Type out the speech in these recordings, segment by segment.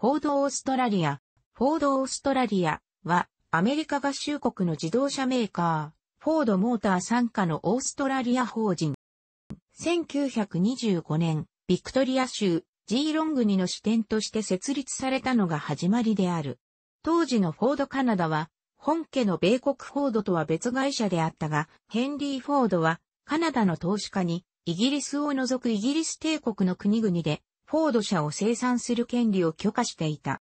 フォード・オーストラリア。フォード・オーストラリアは、アメリカ合衆国の自動車メーカー、フォード・モーター参加のオーストラリア法人。1925年、ビクトリア州、ジーロングニの支店として設立されたのが始まりである。当時のフォード・カナダは、本家の米国フォードとは別会社であったが、ヘンリー・フォードは、カナダの投資家に、イギリスを除くイギリス帝国の国々で、フォード社を生産する権利を許可していた。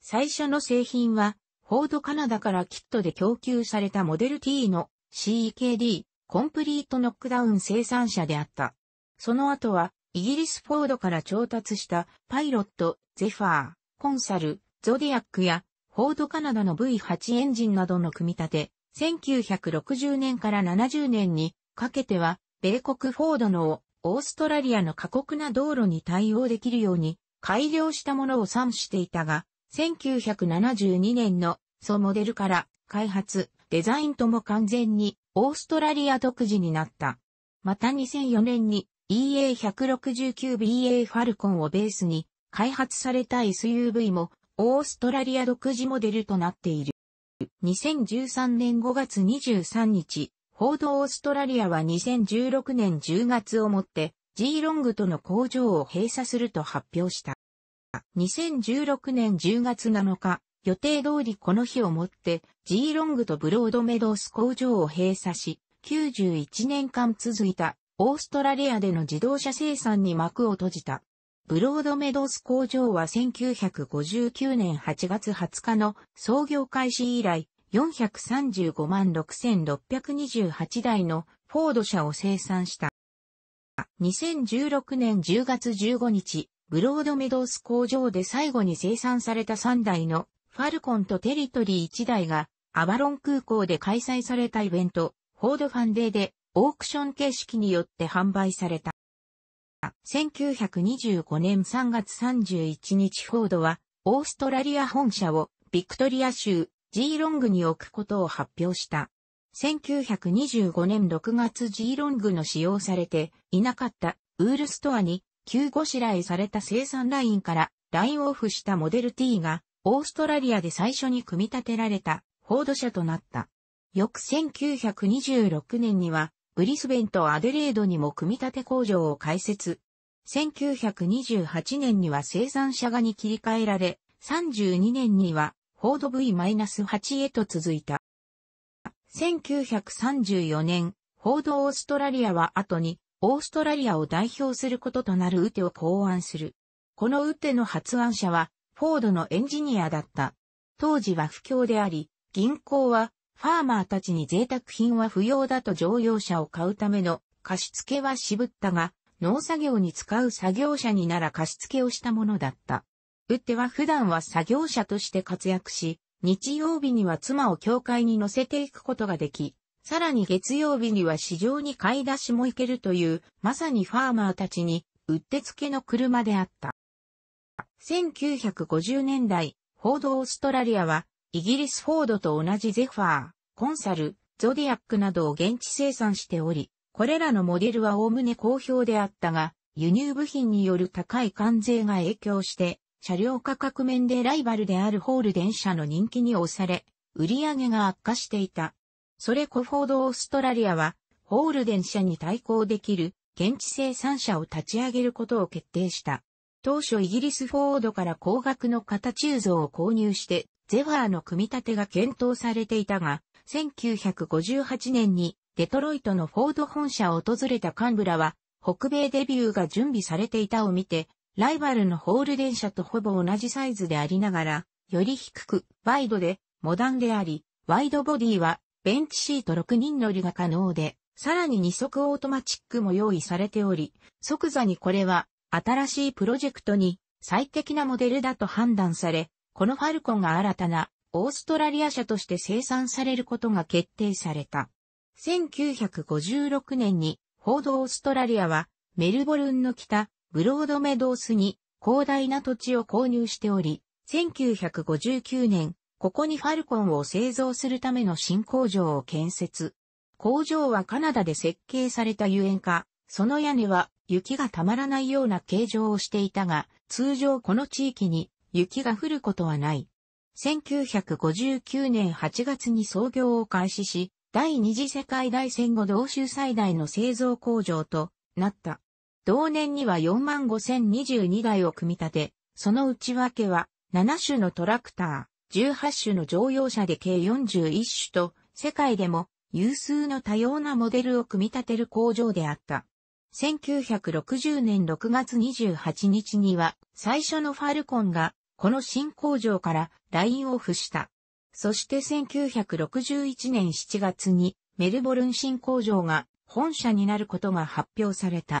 最初の製品は、フォードカナダからキットで供給されたモデル T の CKD、コンプリートノックダウン生産者であった。その後は、イギリスフォードから調達したパイロット、ゼファー、コンサル、ゾディアックや、フォードカナダの V8 エンジンなどの組み立て、1960年から70年にかけては、米国フォードのオーストラリアの過酷な道路に対応できるように改良したものを算していたが、1972年のソモデルから開発、デザインとも完全にオーストラリア独自になった。また2004年に EA169BA ファルコンをベースに開発された SUV もオーストラリア独自モデルとなっている。2013年5月23日、報道オーストラリアは2016年10月をもって、G ロングとの工場を閉鎖すると発表した。2016年10月7日、予定通りこの日をもって、G ロングとブロードメドース工場を閉鎖し、91年間続いたオーストラリアでの自動車生産に幕を閉じた。ブロードメドース工場は1959年8月20日の創業開始以来、435万6628台のフォード車を生産した。2016年10月15日、ブロードメドース工場で最後に生産された3台のファルコンとテリトリー1台がアバロン空港で開催されたイベント、フォードファンデーでオークション形式によって販売された。1925年3月31日フォードはオーストラリア本社をビクトリア州 G ロングに置くことを発表した。1925年6月 G ロングの使用されていなかったウールストアに急ごしらえされた生産ラインからラインオフしたモデル T がオーストラリアで最初に組み立てられたフォード車となった。翌1926年にはブリスベンとアデレードにも組み立て工場を開設。1928年には生産車がに切り替えられ、32年にはフォード V-8 へと続いた。1934年、フォードオーストラリアは後に、オーストラリアを代表することとなるウテを考案する。このウテの発案者は、フォードのエンジニアだった。当時は不況であり、銀行は、ファーマーたちに贅沢品は不要だと乗用車を買うための貸付は渋ったが、農作業に使う作業車になら貸付をしたものだった。打っては普段は作業者として活躍し、日曜日には妻を教会に乗せていくことができ、さらに月曜日には市場に買い出しも行けるという、まさにファーマーたちに、うってつけの車であった。1950年代、フォードオーストラリアは、イギリスフォードと同じゼファー、コンサル、ゾディアックなどを現地生産しており、これらのモデルはおおむね好評であったが、輸入部品による高い関税が影響して、車両価格面でライバルであるホール電車の人気に押され、売り上げが悪化していた。それコフォード・オーストラリアは、ホール電車に対抗できる現地生産車を立ち上げることを決定した。当初イギリスフォードから高額の型鋳造を購入して、ゼファーの組み立てが検討されていたが、1958年にデトロイトのフォード本社を訪れたンブラは、北米デビューが準備されていたを見て、ライバルのホール電車とほぼ同じサイズでありながら、より低く、ワイドで、モダンであり、ワイドボディは、ベンチシート6人乗りが可能で、さらに2足オートマチックも用意されており、即座にこれは、新しいプロジェクトに最適なモデルだと判断され、このファルコンが新たなオーストラリア車として生産されることが決定された。1956年に、フォードオーストラリアは、メルボルンの北、ブロードメドースに広大な土地を購入しており、1959年、ここにファルコンを製造するための新工場を建設。工場はカナダで設計されたゆえんか、その屋根は雪がたまらないような形状をしていたが、通常この地域に雪が降ることはない。1959年8月に創業を開始し、第二次世界大戦後同州最大の製造工場となった。同年には45,022台を組み立て、その内訳は7種のトラクター、18種の乗用車で計41種と、世界でも有数の多様なモデルを組み立てる工場であった。1960年6月28日には最初のファルコンがこの新工場からラインオフした。そして1961年7月にメルボルン新工場が本社になることが発表された。